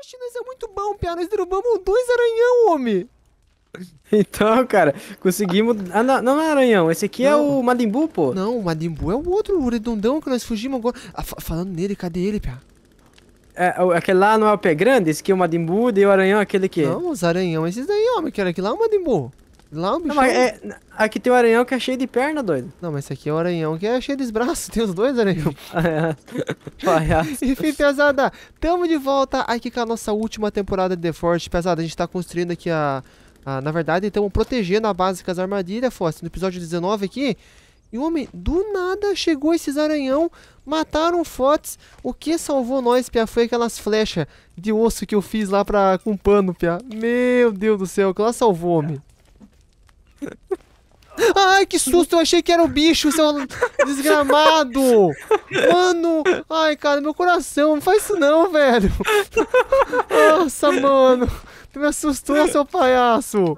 O chinês é muito bom, pia Nós derrubamos dois aranhão, homem. Então, cara, conseguimos. Ah, não, não é Aranhão, esse aqui é não. é o Madimbu, pô. Não, o Madimbu é o outro, o redondão que nós fugimos agora. Ah, falando nele, cadê ele, pia? É, é aquele lá não é o pé grande? Esse aqui é o Madimbu, e o Aranhão aquele que. Não, os Aranhão, esses daí, homem, que era aquele lá o Madimbu. Lá o bicho. Não, mas é, aqui tem o aranhão que é cheio de perna, doido. Não, mas esse aqui é o aranhão que é cheio de braços. Tem os dois aranhão. Enfim, pesada. Tamo de volta aqui com a nossa última temporada de The Forge. Pesada, a gente tá construindo aqui a. a na verdade, estamos protegendo a base com as armadilhas, Fosse. No episódio 19 aqui. E homem, do nada chegou esses aranhão, mataram fotos. O que salvou nós, Pia, foi aquelas flechas de osso que eu fiz lá pra, com pano, Pia. Meu Deus do céu, que lá salvou, homem. Ai, que susto, eu achei que era o bicho, seu desgramado! Mano! Ai, cara, meu coração, não faz isso não, velho! Nossa, mano! Tu me assustou, seu palhaço!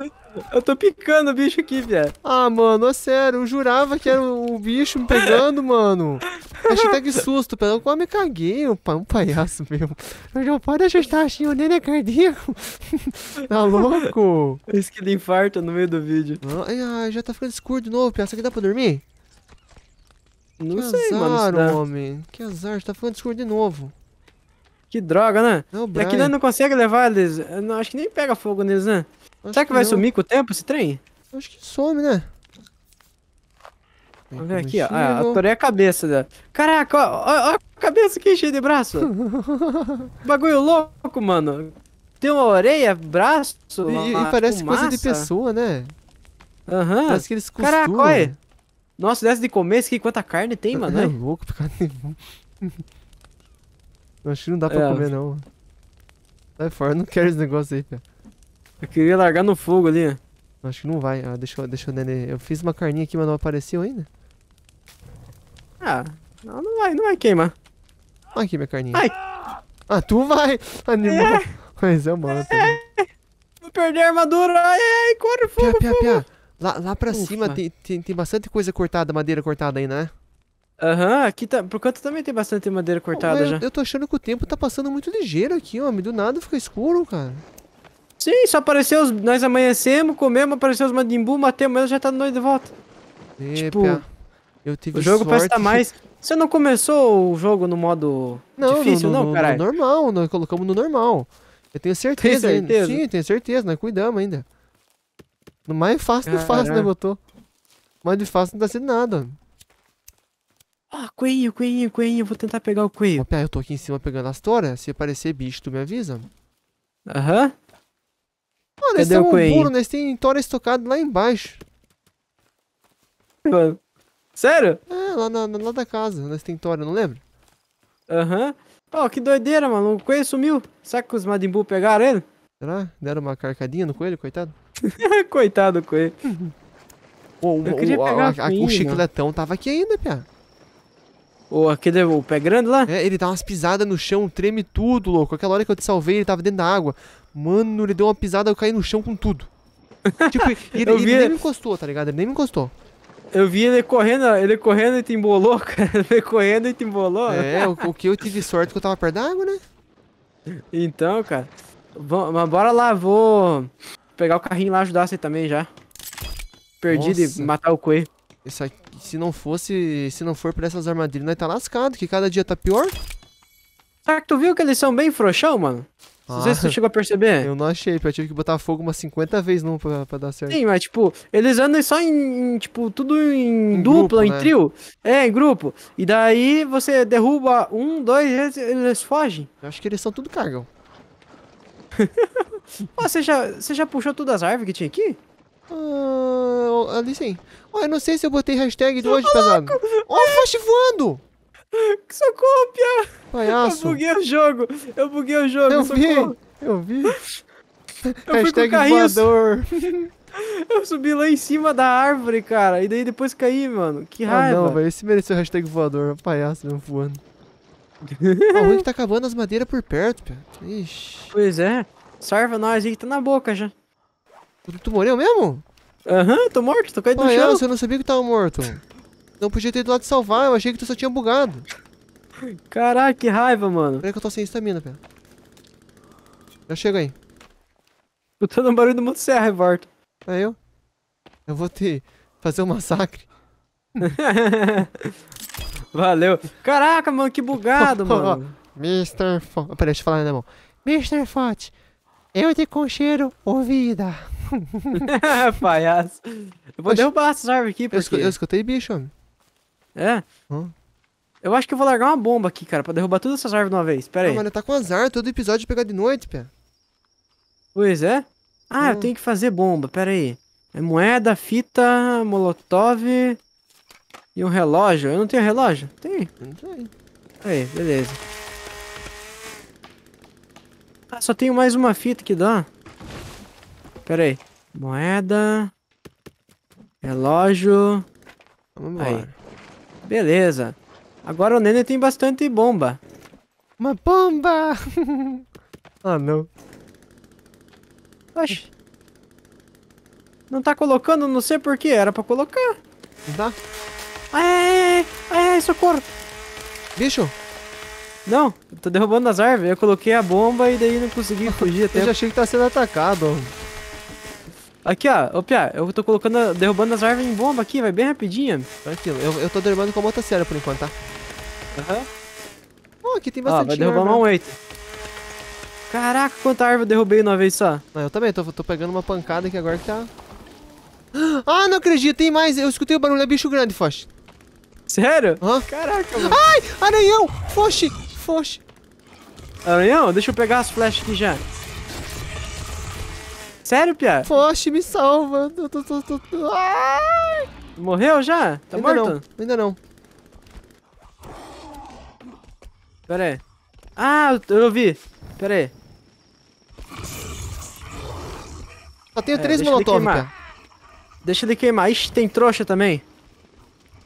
Eu tô picando o bicho aqui, velho. Ah, mano, é sério. Eu jurava que era o bicho me pegando, mano. Hashtag susto, pelo qual me caguei, um, um palhaço meu. Eu não pode ajustar assim, o neném é cardíaco. tá louco? Isso que ele infarta no meio do vídeo. Ah, já tá ficando escuro de novo, piaça. Aqui dá pra dormir? Não que sei, azar, mano. homem. Que azar, tá ficando escuro de novo. Que droga, né? Não, é que Aqui não consegue levar eles. Não, acho que nem pega fogo neles, né? Acho Será que, que vai não. sumir com o tempo esse trem? Acho que some, né? Vamos ver aqui, ó. Ah, atorei a cabeça da. Caraca, ó, ó, a cabeça aqui cheia de braço. Bagulho louco, mano. Tem uma orelha, braço. E, uma, e parece fumaça. coisa de pessoa, né? Aham. Uhum. Parece que eles costumam. Caraca, olha. Né? Nossa, dessa de comer isso aqui, quanta carne tem, mano. É, é louco, por causa de... Acho que não dá pra é. comer, não. Sai fora, não quero esse negócio aí, cara. Eu queria largar no fogo ali. Acho que não vai. Ah, deixa, deixa eu nele. Eu fiz uma carninha aqui, mas não apareceu ainda. Ah, não, não vai, não vai queimar. Olha aqui minha carninha. Ai. Ah, tu vai! Animal! É. Mas eu mato. É. é. Né? Vou perder a armadura! Ai, ai, corre, fogo, pia, pia, fogo. Pia. Lá, lá pra Ufa. cima tem, tem, tem bastante coisa cortada, madeira cortada aí, né? Aham, uhum, aqui tá, por canto também tem bastante madeira cortada oh, já. Eu tô achando que o tempo tá passando muito ligeiro aqui, ó. Do nada fica escuro, cara. Sim, só apareceu, os... nós amanhecemos, comemos, apareceu os Madimbu, matemos eles, já tá noite de volta. tipo, eu tive o jogo tá sorte. parece estar tá mais... Você não começou o jogo no modo não, difícil, no, no, não, caralho? No normal, nós colocamos no normal. Eu tenho certeza. Tem certeza? Sim, tenho certeza, nós cuidamos ainda. No mais fácil do ah, fácil, né, ah. botou? Mais de fácil não tá sendo nada. Ah, coelho, coelho, coelho, vou tentar pegar o coelho. Ah, eu tô aqui em cima pegando as toras, se aparecer bicho, tu me avisa. Aham. Mano, eles estão no muro, eles têm Thor estocado lá embaixo. Mano. Sério? É, lá, na, lá da casa, nós tem Thor, não lembro. Aham. Uhum. Ó, oh, que doideira, mano. O coelho sumiu. Será que os Madimbu pegaram ele? Será? Deram uma carcadinha no coelho, coitado? coitado do coelho. Oh, Eu o, queria o, pegar a, a, o chicletão tava aqui ainda, Pia. O, aquele, o pé grande lá? É, ele dá umas pisadas no chão, treme tudo, louco. Aquela hora que eu te salvei, ele tava dentro da água. Mano, ele deu uma pisada, eu caí no chão com tudo. tipo, ele, ele, nem me encostou, tá ligado? Ele nem me encostou. Eu vi ele correndo, ele correndo e te embolou, cara. Ele correndo e te embolou. É, o, o, que eu tive sorte é que eu tava perto da água, né? Então, cara. Bom, mas bora lá, vou pegar o carrinho lá ajudar você também já. Perdi Nossa. de matar o coelho. Isso aqui, se não fosse, se não for por essas armadilhas, nós tá lascado, que cada dia tá pior. Será que tu viu que eles são bem frouxão, mano? não sei se você ah, chegou a perceber. Eu não achei, eu tive que botar fogo umas 50 vezes não pra, pra dar certo. Sim, mas tipo, eles andam só em, tipo, tudo em, em dupla, grupo, em né? trio. É, em grupo. E daí você derruba um, dois, eles, eles fogem. Eu acho que eles são tudo cargão. você, já, você já puxou todas as árvores que tinha aqui? Uh, ali sim. Oh, eu não sei se eu botei hashtag do hoje, pesado. Tá Ó, oh, é. voando! Socorro, Pia! Palhaço! Eu buguei o jogo! Eu buguei o jogo! Eu socorro. vi! Eu vi! Eu Hashtag voador! Eu subi lá em cima da árvore, cara. E daí depois caí, mano. Que raiva. Ah, não, velho. Esse mereceu hashtag voador. Palhaço mesmo voando. o ruim que tá acabando as madeiras por perto, pia. Ixi. Pois é. Sarva nós aí que tá na boca já. Tu, tu morreu mesmo? Aham, uhum, tô morto. Tô caído Palhaço, no chão. eu não sabia que tava morto. Não podia ter ido lá te salvar, eu achei que tu só tinha bugado. Caraca, que raiva, mano. Peraí que eu tô sem estamina, pera. Já chego aí. Eu tô dando barulho do mundo serra, Revolta. É eu? Eu vou te fazer um massacre. Valeu. Caraca, mano, que bugado, mano. Mr. Font. Peraí, deixa eu falar na mão. Mr. Fote, eu te concheiro ouvida. É, palhaço. Eu vou Oxe. derrubar essas árvores aqui, porque... Eu escutei bicho, homem. É? Hum? Eu acho que eu vou largar uma bomba aqui, cara, pra derrubar todas essas árvores de uma vez. Pera aí. não mano, tá com azar. Todo episódio é pegar de noite, pé. Pois é? Ah, hum. eu tenho que fazer bomba. Pera aí. É moeda, fita, molotov e um relógio. Eu não tenho relógio? Tem. Não tem. Aí, beleza. Ah, só tenho mais uma fita que dá. Pera aí. Moeda. Relógio. Vamos embora. Aí. Beleza. Agora o Nene tem bastante bomba. Uma bomba! ah, não. Oxi. Não tá colocando, não sei porquê. Era pra colocar. Não tá? Ai, ai, ai, ai, socorro. Bicho. Não, eu tô derrubando as árvores. Eu coloquei a bomba e daí não consegui fugir até. Eu já achei que tá sendo atacado. Aqui, ó. Ô, Pia, eu tô colocando, derrubando as árvores em bomba aqui, vai bem rapidinho. Tranquilo. Eu, eu tô derrubando com a motosserra por enquanto, tá? Aham. Uhum. Oh, aqui tem bastante ó, vai derrubar árvore. uma oito. Caraca, quanta árvore eu derrubei uma vez só. Ah, eu também, tô, tô pegando uma pancada aqui agora que tá... Ah, não acredito, tem mais. Eu escutei o barulho, é bicho grande, Foch. Sério? Hã? Caraca, mano. Ai, aranhão! Foch, Foch. Aranhão, deixa eu pegar as flechas aqui já. Sério, Pia? Foste, me salva. Ai! Morreu já? Tá ainda morto? Não, ainda não. Pera aí. Ah, eu ouvi. Pera aí. Só tenho é, três molotovs. Deixa ele queimar. Ixi, tem trouxa também.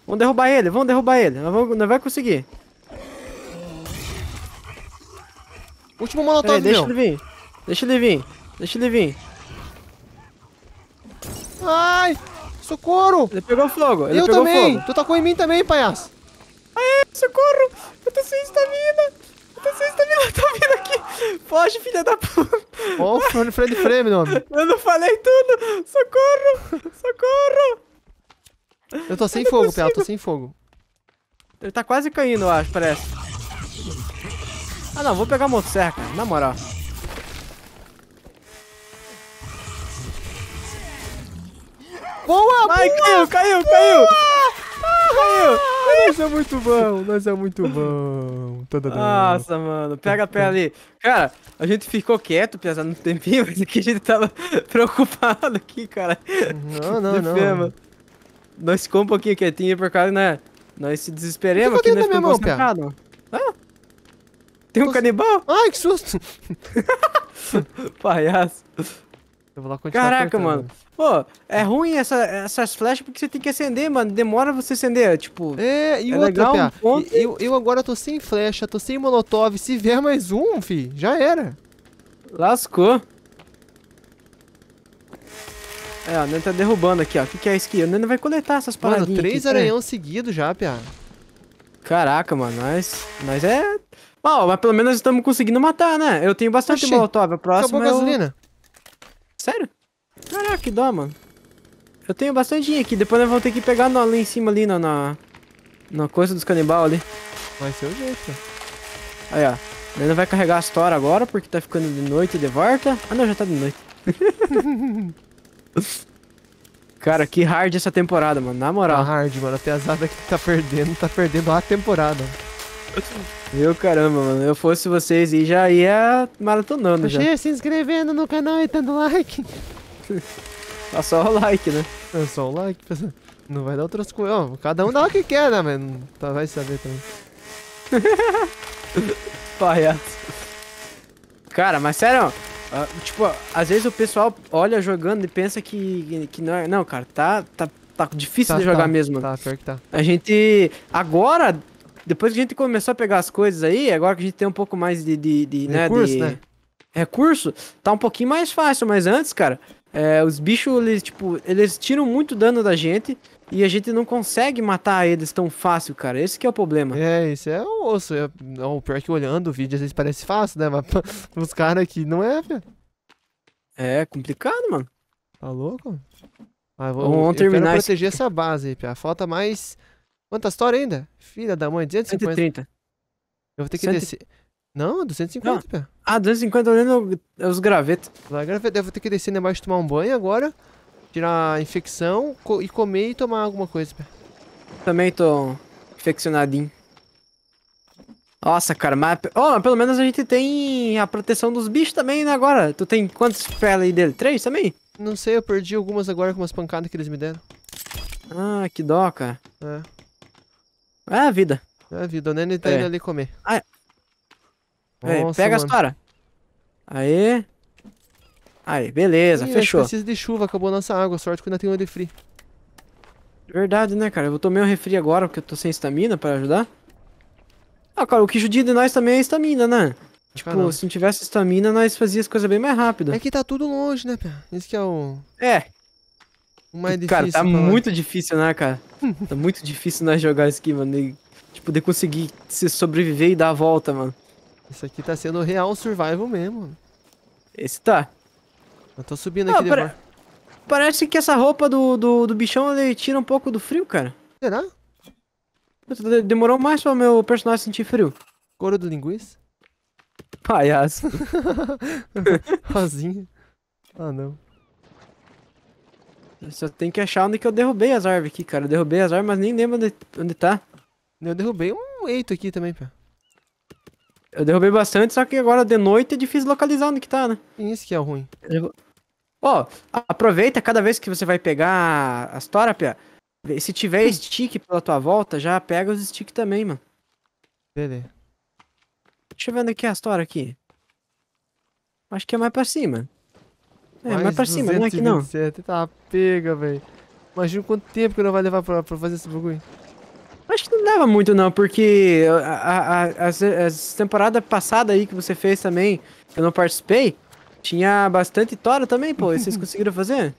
Vamos derrubar ele, vamos derrubar ele. Nós, vamos, vai conseguir. Último molotov, deixa ele vir. Deixa ele vir. Deixa ele vir. Ai! Socorro! Ele pegou fogo, ele eu pegou também. fogo. Tu tacou tá em mim também, palhaço. Ai, socorro! Eu tô sem estamina! Eu tô sem estamina, eu tô vindo aqui! Foge, filha da puta! Ó, oh, Fred Frame, nome. Eu não falei tudo! Socorro! Socorro! Eu tô sem eu fogo, Piau, tô sem fogo. Ele tá quase caindo, eu acho, parece. Ah, não, vou pegar a motosserra, cara, na moral. Boa, Ai, boa, caiu, caiu, caiu! Caiu! Ah! Nós é muito bom, nós é muito bom. Toda Nossa, mano, pega a pé ali. Cara, a gente ficou quieto, pesado no tempinho, mas aqui a gente tava preocupado aqui, cara. Não, não, não. Fema. Nós ficamos um pouquinho quietinho por causa, né? Nós se desesperemos aqui, nós ficamos concentrados. Ah? Tem um Tô... canibal? Ai, que susto! Palhaço. Eu vou lá continuar Caraca, mano. Pô, é ruim essa, essas flechas porque você tem que acender, mano. Demora você acender, tipo... É, e é outra, legal, um ponto... eu, eu agora tô sem flecha, tô sem molotov. Se vier mais um, fi, já era. Lascou. É, o Nenê tá derrubando aqui, ó. O que, que é isso aqui? O Nenê vai coletar essas paradas. Mano, três é? aranhão é. seguidos já, pia. Caraca, mano, nós. Nós é. Bom, mas pelo menos estamos conseguindo matar, né? Eu tenho bastante Oxê, molotov. A próxima. Acabou a gasolina que dá, mano. Eu tenho bastante dinheiro aqui. Depois nós vamos ter que pegar no, lá em cima, ali na, na, na coisa dos canibal ali. Vai ser o jeito. Aí, ó. Ele não vai carregar as toras agora, porque tá ficando de noite de volta. Ah, não, já tá de noite. Cara, que hard essa temporada, mano. Na moral. Tá hard, mano. A pesada que tá perdendo, tá perdendo a temporada. Meu caramba, mano. Eu fosse vocês e já ia maratonando já. já. se inscrevendo no canal e dando like. Dá só o like, né? É só o like, pessoal. Não vai dar outras coisas. Oh, cada um dá o que quer, né, mano? Tá, vai saber também. Palhaço. Cara, mas sério, ó, ah, tipo, às vezes o pessoal olha jogando e pensa que, que não é. Não, cara, tá, tá, tá difícil tá, de jogar tá, mesmo. Tá, pior que tá. A gente. Agora, depois que a gente começou a pegar as coisas aí, agora que a gente tem um pouco mais de. de, de né, recurso, né? De, né? Recurso, tá um pouquinho mais fácil, mas antes, cara. É, os bichos, eles, tipo, eles tiram muito dano da gente e a gente não consegue matar eles tão fácil, cara. Esse que é o problema. É, isso é um osso. É, pior é que olhando o vídeo, às vezes parece fácil, né? Mas os caras aqui não é, velho. É complicado, mano. Tá louco? Mas vou, Vamos terminar quero proteger esse... essa base aí, Pia. Falta mais. Quanta história ainda? Filha da mãe, 250. 130. Eu vou ter que 100... descer. Não, 250, não. Pia. Ah, eu olhando os gravetos. Vai, gravetos. Eu vou ter que descer embaixo tomar um banho agora. Tirar a infecção co e comer e tomar alguma coisa. Também tô infeccionadinho. Nossa, cara, mas... Oh, mas pelo menos a gente tem a proteção dos bichos também, né, agora. Tu tem quantos peles aí dele? Três também? Não sei, eu perdi algumas agora com umas pancadas que eles me deram. Ah, que dó, cara. É. É a vida. É a vida, o Nene tá é. indo ali comer. Ah, nossa, pega mano. as para. Aí. Aí, beleza, Ih, fechou. Precisa de chuva, acabou a nossa água. Sorte que ainda tem um refri. Verdade, né, cara? Eu tomei um refri agora porque eu tô sem estamina pra ajudar. Ah, cara, o que judia de nós também é estamina, né? Tipo, Caramba. se não tivesse estamina, nós fazia as coisas bem mais rápido. É que tá tudo longe, né, cara? Isso que é o. É. O mais difícil. Cara, tá muito difícil, né, cara? tá muito difícil nós jogar isso aqui, mano. Né? E, tipo, de conseguir se sobreviver e dar a volta, mano. Isso aqui tá sendo real survival mesmo. Esse tá. Eu tô subindo ah, aqui pare... Demais. Parece que essa roupa do, do, do, bichão ele tira um pouco do frio, cara. Será? Demorou mais pra meu personagem sentir frio. Couro do linguiça? Palhaço. Rosinha. Ah, não. só tem que achar onde que eu derrubei as árvores aqui, cara. Eu derrubei as árvores, mas nem lembro onde, onde tá. Eu derrubei um eito aqui também, pô. Eu derrubei bastante, só que agora de noite é difícil localizar onde que tá, né? Isso que é ruim. Ó, oh, aproveita cada vez que você vai pegar as torápia. Se tiver stick pela tua volta, já pega os stick também, mano. Beleza. Deixa eu ver onde é que é a toras aqui. Acho que é mais pra cima. É, mais, mais pra cima, não é que não. Tá, pega, velho. Imagina quanto tempo que não vai levar pra, pra fazer esse bagulho. Acho que não dava muito, não, porque a, a, as, as temporadas passadas aí que você fez também, eu não participei, tinha bastante tora também, pô. E vocês conseguiram fazer?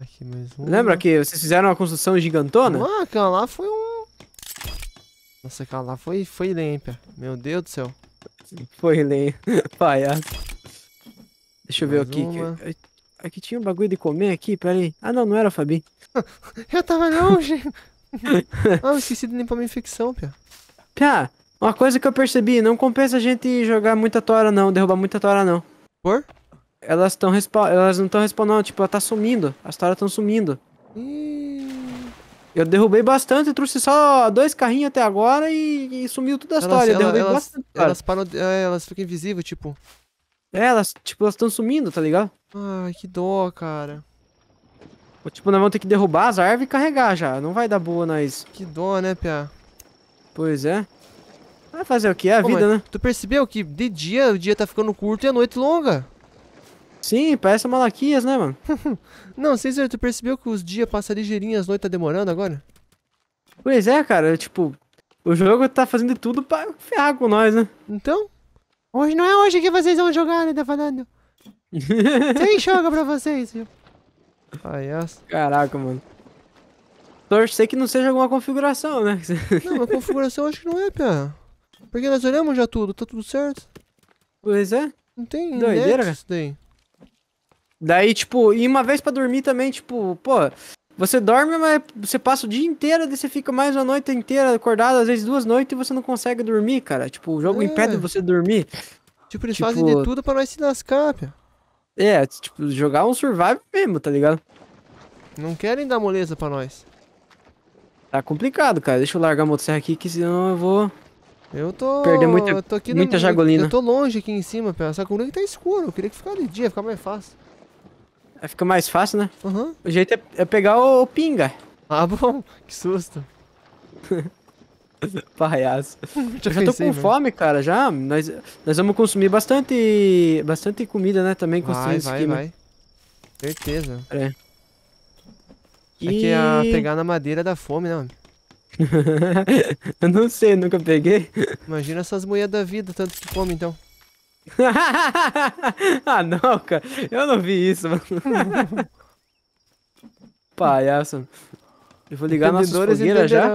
Aqui é mais um. Lembra que vocês fizeram uma construção gigantona? Ah, aquela lá foi um. Nossa, aquela lá foi, foi lenta. Meu Deus do céu. Foi lenta. Palhaço. Deixa eu mais ver aqui. Uma. Aqui tinha um bagulho de comer aqui, peraí. Ah, não, não era a Fabi. eu tava longe. ah, eu esqueci de limpar minha infecção, Pia. Pia, uma coisa que eu percebi, não compensa a gente jogar muita tora não, derrubar muita tora não. Por? Elas estão elas não estão respawnando, tipo, ela tá sumindo. As toras estão sumindo. Hum... Eu derrubei bastante, trouxe só dois carrinhos até agora e, e sumiu tudo a história. Elas, ela, elas, bastante, elas param, é, elas ficam invisíveis, tipo. É, elas, tipo, elas estão sumindo, tá ligado? Ai, que dó, cara. Tipo, nós vamos ter que derrubar as árvores e carregar já. Não vai dar boa nós. Que dó, né, Pia? Pois é. Vai fazer o que? É a Pô, vida, né? Tu percebeu que de dia o dia tá ficando curto e a noite longa? Sim, parece Malaquias, né, mano? não, César, tu percebeu que os dias passam ligeirinho e as noites tá demorando agora? Pois é, cara. Tipo, o jogo tá fazendo tudo pra ferrar com nós, né? Então? Hoje não é hoje que vocês vão jogar, né, tá falando? Sem joga pra vocês, viu? Caraca, mano. Torcer que não seja alguma configuração, né? Não, mas configuração acho que não é, Pia. Porque nós olhamos já tudo, tá tudo certo. Pois é. Não tem Doideira, cara. daí. Daí, tipo, e uma vez pra dormir também, tipo, pô, você dorme, mas você passa o dia inteiro, daí você fica mais uma noite inteira acordado, às vezes duas noites, e você não consegue dormir, cara. Tipo, o jogo é. impede você dormir. Tipo, eles tipo... fazem de tudo pra nós se lascar, Pia. É, tipo, jogar um survival mesmo, tá ligado? Não querem dar moleza pra nós. Tá complicado, cara. Deixa eu largar a motosserra aqui, que senão eu vou... Eu tô... Perder muita, eu tô aqui muita no... jagolina. Eu tô longe aqui em cima, pera. coluna que tá escuro. Eu queria que ficasse de dia, ficar mais fácil. Aí é, fica mais fácil, né? Uhum. O jeito é, é pegar o, o pinga. Ah, bom. Que susto. Palhaço. Já, já tô com mesmo. fome, cara. Já nós, nós vamos consumir bastante bastante comida, né? Também construindo isso aqui. Vai, vai. Certeza. É. é e... É que a pegar na madeira da fome, né? eu não sei, nunca peguei. Imagina essas mulheres da vida, tanto que come então. ah, não, cara. Eu não vi isso, mano. Palhaço. Eu vou ligar nossas fogueiras já.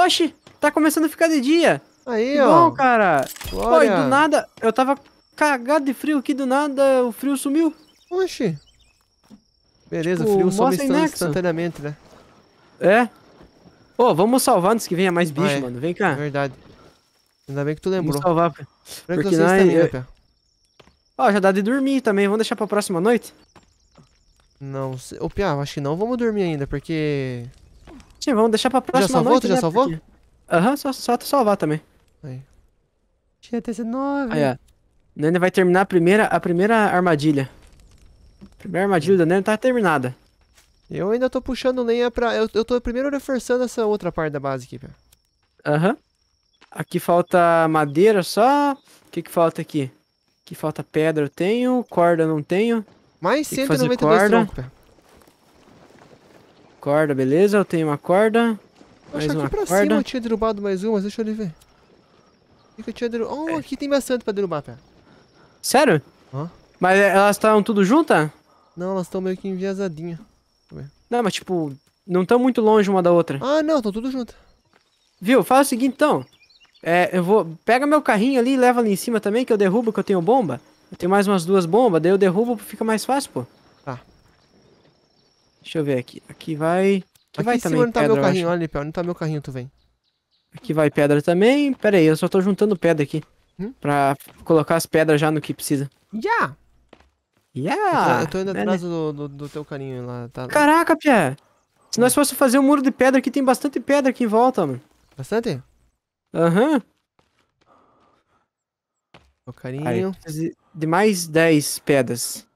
Oxi, tá começando a ficar de dia. Aí, que ó. Bom, cara. Glória. Pô, do nada, eu tava cagado de frio aqui, do nada o frio sumiu. Oxi. Beleza, tipo, o frio some instantaneamente, né? É. Pô, oh, vamos salvar antes que venha mais bicho, ah, é. mano. Vem cá. Verdade. Ainda bem que tu lembrou. Vamos salvar. Pra... Porque, não nós... eu... Né, ó, já dá de dormir também. Vamos deixar pra próxima noite? Não sei. Ô, Pia, acho que não vamos dormir ainda, porque Sim, vamos deixar pra próxima já salvou, noite, Tu já né? salvou? Aham, uhum, só, só tu salvar também. Aí. Tinha 19. Aí, ó. Nene vai terminar a primeira, a primeira armadilha. A primeira armadilha da Nene tá terminada. Eu ainda tô puxando lenha pra... Eu, eu tô primeiro reforçando essa outra parte da base aqui, velho. Aham. Uhum. Aqui falta madeira só. O que que falta aqui? Aqui falta pedra eu tenho, corda eu não tenho. Mais Tem 192 Corda, beleza? Eu tenho uma corda. mais uma pra cima eu tinha derrubado mais uma, deixa eu ver. O que eu tinha derrubado? Oh, é. aqui tem bastante pra derrubar, pera. Sério? Hã? Mas elas estão tudo juntas? Não, elas estão meio que enviesadinhas. Não, mas tipo, não estão muito longe uma da outra. Ah, não, estão tudo junto. Viu? Faz o seguinte então. É, eu vou. Pega meu carrinho ali e leva ali em cima também, que eu derrubo, que eu tenho bomba. Eu tenho mais umas duas bombas, daí eu derrubo, fica mais fácil, pô. Deixa eu ver aqui. Aqui vai. Aqui, aqui vai também. Não tá pedra, meu carrinho, olha, Lipel. Não tá meu carrinho, tu vem. Aqui vai pedra também. Pera aí, eu só tô juntando pedra aqui. Hum? Pra colocar as pedras já no que precisa. Já! Yeah. Já! Yeah, eu, tô indo atrás Do, do, do, teu carrinho lá. Tá... Caraca, Pia! Se nós fosse fazer um muro de pedra aqui, tem bastante pedra aqui em volta, mano. Bastante? Aham. Uhum. O carinho. Aí, de mais 10 pedras.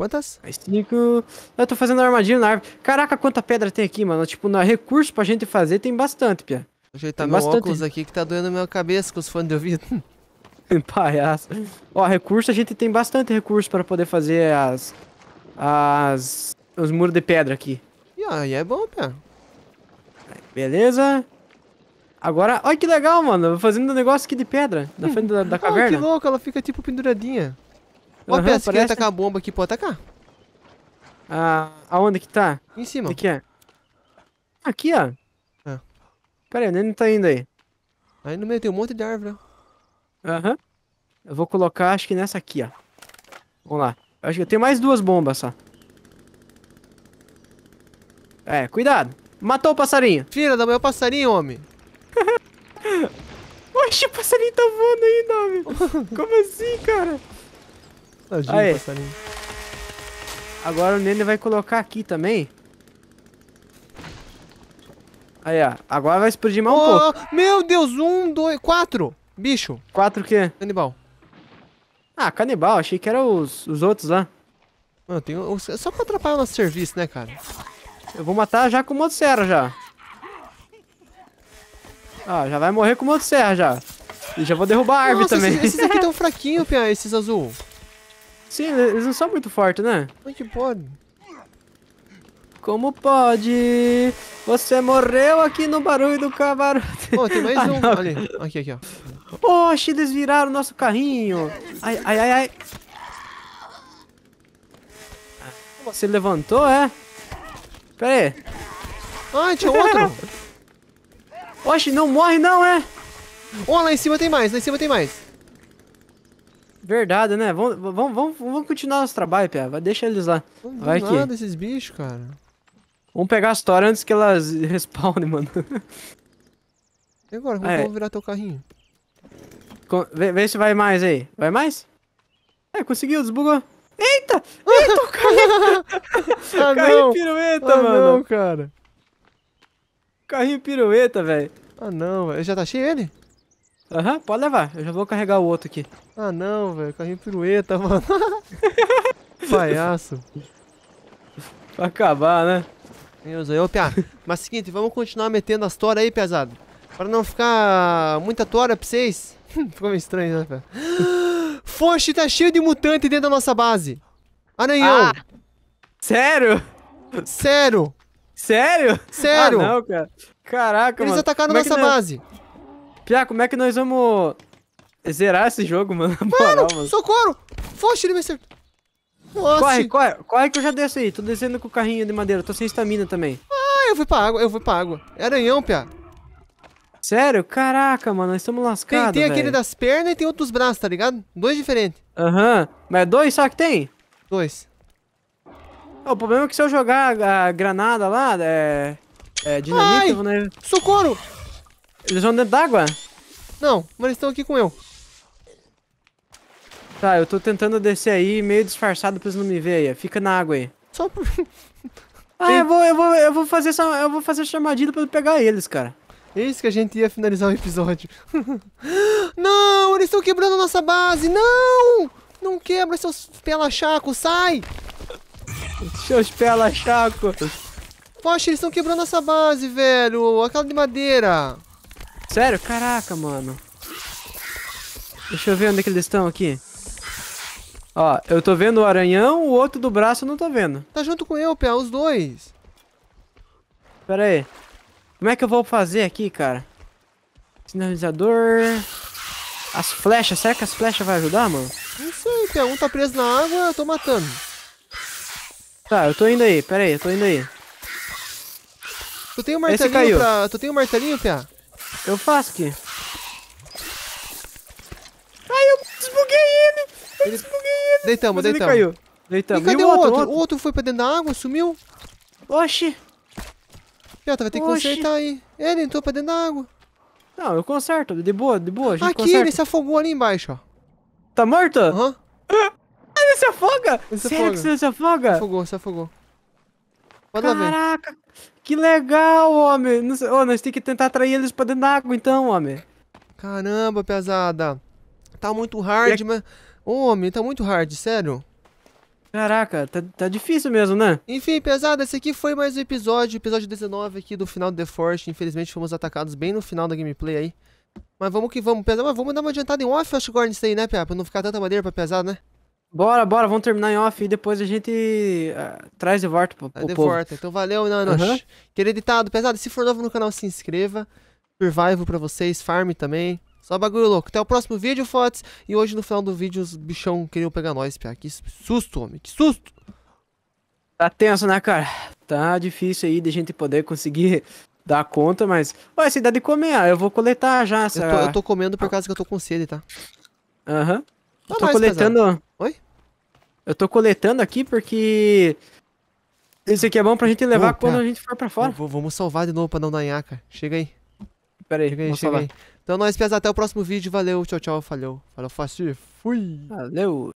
Quantas? Mais cinco. Eu tô fazendo armadilha na árvore. Caraca, quanta pedra tem aqui, mano. Tipo, na recurso pra gente fazer tem bastante, Pia. Vou ajeitar tem meu bastante. óculos aqui que tá doendo minha cabeça com os fones de ouvido. Palhaço. Ó, recurso, a gente tem bastante recurso pra poder fazer as... As... Os muros de pedra aqui. E aí é bom, Pia. Beleza. Agora, olha que legal, mano. Fazendo um negócio aqui de pedra, na hum. frente da, da caverna. Oh, que louco, ela fica tipo penduradinha. Uma uhum, peça, parece... queria atacar a bomba aqui, pode atacar. Ah, aonde que tá? Em cima. O que é. Aqui, ó. É. Pera aí, nem não tá indo aí. Aí no meio tem um monte de árvore. Aham. Uhum. Eu vou colocar, acho que nessa aqui, ó. Vamos lá. Eu acho que eu tenho mais duas bombas só. É, cuidado. Matou o passarinho. Filha da mãe, é o passarinho, homem. Oxe, o passarinho tá voando ainda, homem. Como assim, cara? Tadinho, Aê. passarinho. Agora o Nene vai colocar aqui também. Aí, ó. Agora vai explodir mais oh, um pouco. Meu Deus, um, dois, quatro. Bicho. Quatro o quê? Canibal. Ah, canibal. Achei que era os, os outros lá. Mano, tem só pra atrapalhar o nosso serviço, né, cara? Eu vou matar já com o motosserra, já. Ah, já vai morrer com o motosserra, já. E já vou derrubar a árvore Nossa, também. Esses, esses aqui tão fraquinhos, Pia, esses azul. Sim, eles não são muito fortes, né? Como que pode? Como pode? Você morreu aqui no barulho do cavalo. Oh, tem mais ah, um. ali aqui, aqui, ó. Oxe, eles viraram o nosso carrinho. Ai, ai, ai, ai. Você levantou, é? Pera aí. Ai, ah, tinha outro. Oxe, não morre não, é? Oh, lá em cima tem mais, lá em cima tem mais. Verdade, né? Vamos, vamos, vamos, vamos continuar nosso trabalho, Pia. Vai, deixa eles lá. Não Vai nada esses bichos, cara. Vamos pegar as torres antes que elas respawnem, mano. E agora? Como é. vamos virar teu carrinho? Com... Vê, vê, se vai mais aí. Vai mais? É, conseguiu, desbugou. Eita! Eita, o carrinho... ah, carrinho pirueta, ah, mano. não, cara. Carrinho pirueta, velho. Ah, não, velho. Já tá cheio ele? Aham, uhum, pode levar. Eu já vou carregar o outro aqui. Ah, não, velho. Carrinho pirueta, mano. Palhaço. Pra acabar, né? Meu Deus, ô, Pia. Mas seguinte, vamos continuar metendo as toras aí, pesado. Pra não ficar muita tora pra vocês. Ficou meio estranho, né, velho? Foxe, tá cheio de mutante dentro da nossa base. Aranhão. Ah, ah, sério? Sério. Sério? Sério. Ah, não, cara. Caraca, Eles mano. Eles atacaram Como é nossa é base. Piá, como é que nós vamos zerar esse jogo, mano? Mano, mano. socorro! Foste, ele vai ser... Nossa. Corre, corre, corre que eu já desço aí. Tô descendo com o carrinho de madeira. Tô sem estamina também. Ah, eu fui pra água, eu fui pra água. É aranhão, piá. Sério? Caraca, mano, nós estamos lascados, Tem, tem aquele das pernas e tem outros braços, tá ligado? Dois diferentes. Aham. Uhum. Mas dois só que tem? Dois. o problema é que se eu jogar a granada lá, é... É dinamita, Ai, Né? Socorro! Eles vão dentro d'água? Não, mas eles estão aqui com eu. Tá, eu tô tentando descer aí, meio disfarçado pra eles não me verem. Fica na água aí. Só por... ah, eu vou, eu vou, eu vou fazer essa, eu vou fazer chamadinha pra pegar eles, cara. É isso que a gente ia finalizar o episódio. não, eles estão quebrando a nossa base. Não! Não quebra, seus pela-chaco, sai! Seus pela-chaco. Poxa, eles estão quebrando nossa base, velho. Aquela de madeira. Sério? Caraca, mano. Deixa eu ver onde é que eles estão aqui. Ó, eu tô vendo o aranhão, o outro do braço eu não tô vendo. Tá junto com eu, Pia, os dois. Pera aí. Como é que eu vou fazer aqui, cara? Sinalizador. As flechas, será que as flechas vai ajudar, mano? Não sei, Pia, um tá preso na água, eu tô matando. Tá, eu tô indo aí, pera aí, eu tô indo aí. Tu tem um martelinho pra... Tu tem um martelinho, Pia? Eu faço aqui. Ai, eu desbuguei ele! Eu ele... desbuguei ele! Deitamos, Mas deitamos. Ele caiu. Deitamos. E cadê e o outro? outro? O outro foi pra dentro da água, sumiu. Oxi! Piota, vai ter que Oxi. consertar aí. Ele entrou pra dentro da água. Não, eu conserto. De boa, de boa. A gente Aqui, conserta. ele se afogou ali embaixo, ó. Tá morto? Aham. Uhum. Ele se afoga? Ele se Sério afoga. que você se afoga? Se afogou, se afogou. Pode Caraca, que legal, homem. Não oh, nós temos que tentar atrair eles pra dentro da água, então, homem. Caramba, pesada. Tá muito hard, é... mas... homem, tá muito hard, sério. Caraca, tá, tá difícil mesmo, né? Enfim, pesada, esse aqui foi mais um episódio, episódio 19 aqui do final do The Force. Infelizmente fomos atacados bem no final da gameplay aí. Mas vamos que vamos, pesada. Mas vamos dar uma adiantada em off, acho, Gorn, isso aí, né, Pia? Pra não ficar tanta madeira pra pesada, né? Bora, bora, vamos terminar em off e depois a gente uh, traz de volta pro, pro de povo. Volta. Então valeu, Nano. Uhum. Querido ditado, pesado, se for novo no canal, se inscreva. Survival pra vocês, farm também. Só bagulho louco. Até o próximo vídeo, fotos. E hoje no final do vídeo os bichão queriam pegar nós, Pia. Que susto, homem, que susto. Tá tenso, né, cara? Tá difícil aí de gente poder conseguir dar conta, mas... Ué, se dá de comer, eu vou coletar já essa... Eu tô, eu tô comendo por causa que eu tô com sede, tá? Aham. Uhum. tô coletando... Pesado. Eu tô coletando aqui porque. Isso aqui é bom pra gente levar quando a gente for pra fora. Vou, vamos salvar de novo pra não dar nhaca. Chega aí. Pera aí, chega aí, chega aí. Então nós, pessoal, até o próximo vídeo. Valeu, tchau, tchau, falhou. Falou, fácil. Fui. Valeu.